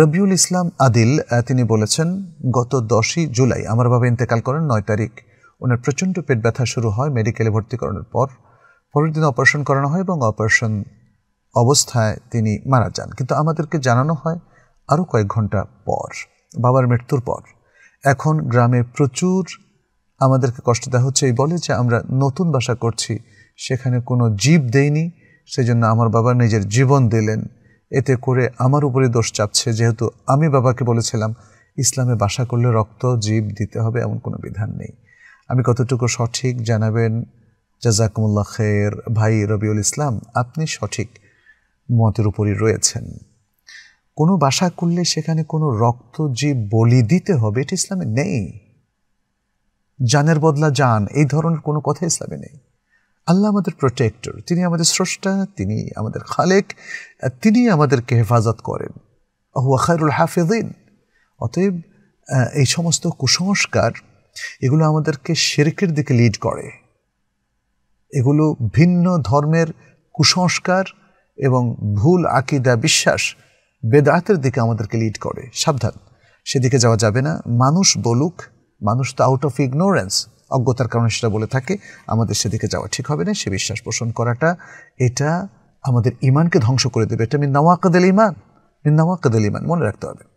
রবিউল ইসলাম আদিল তিনি বলেছেন গত দশই জুলাই আমার বাবা ইন্তেকাল করেন নয় তারিখ ওনার প্রচণ্ড পেট ব্যথা শুরু হয় মেডিকেলে ভর্তি করানোর পর পরের দিন অপারেশন করানো হয় এবং অপারেশন অবস্থায় তিনি মারা যান কিন্তু আমাদেরকে জানানো হয় আরও কয়েক ঘন্টা পর বাবার মৃত্যুর পর এখন গ্রামে প্রচুর আমাদেরকে কষ্ট দেওয়া হচ্ছে এই বলে যে আমরা নতুন বাসা করছি সেখানে কোনো জীব দেয়নি সেজন্য আমার বাবা নিজের জীবন দিলেন এতে করে আমার উপরে দোষ চাপছে যেহেতু আমি বাবাকে বলেছিলাম ইসলামে বাসা করলে রক্ত জীব দিতে হবে এমন কোনো বিধান নেই আমি কতটুকু সঠিক জানাবেন জাজাকুমুল্লা খের ভাই রবিউল ইসলাম আপনি সঠিক মতের উপরই রয়েছেন কোনো বাসা করলে সেখানে কোনো রক্ত জীব বলি দিতে হবে এটি ইসলামে নেই জানের বদলা জান এই ধরনের কোনো কথা ইসলামে নেই আল্লাহ আমাদের প্রোটেক্টর তিনি আমাদের স্রষ্টা তিনি আমাদের খালেক তিনি আমাদেরকে হেফাজত করেন আহুয়া খায়রুল হাফেদিন অতএব এই সমস্ত কুসংস্কার এগুলো আমাদেরকে শেরেকের দিকে লিড করে এগুলো ভিন্ন ধর্মের কুসংস্কার এবং ভুল আকিদা বিশ্বাস বেদাতের দিকে আমাদেরকে লিড করে সাবধান সেদিকে যাওয়া যাবে না মানুষ বলুক মানুষ তো আউট অফ ইগনোরেন্স অজ্ঞতার কারণে সেটা বলে থাকে আমাদের সেদিকে যাওয়া ঠিক হবে না সে বিশ্বাস পোষণ করাটা এটা আমাদের ইমানকে ধ্বংস করে দেবে এটা মিন ইমান মিন ইমান মনে রাখতে হবে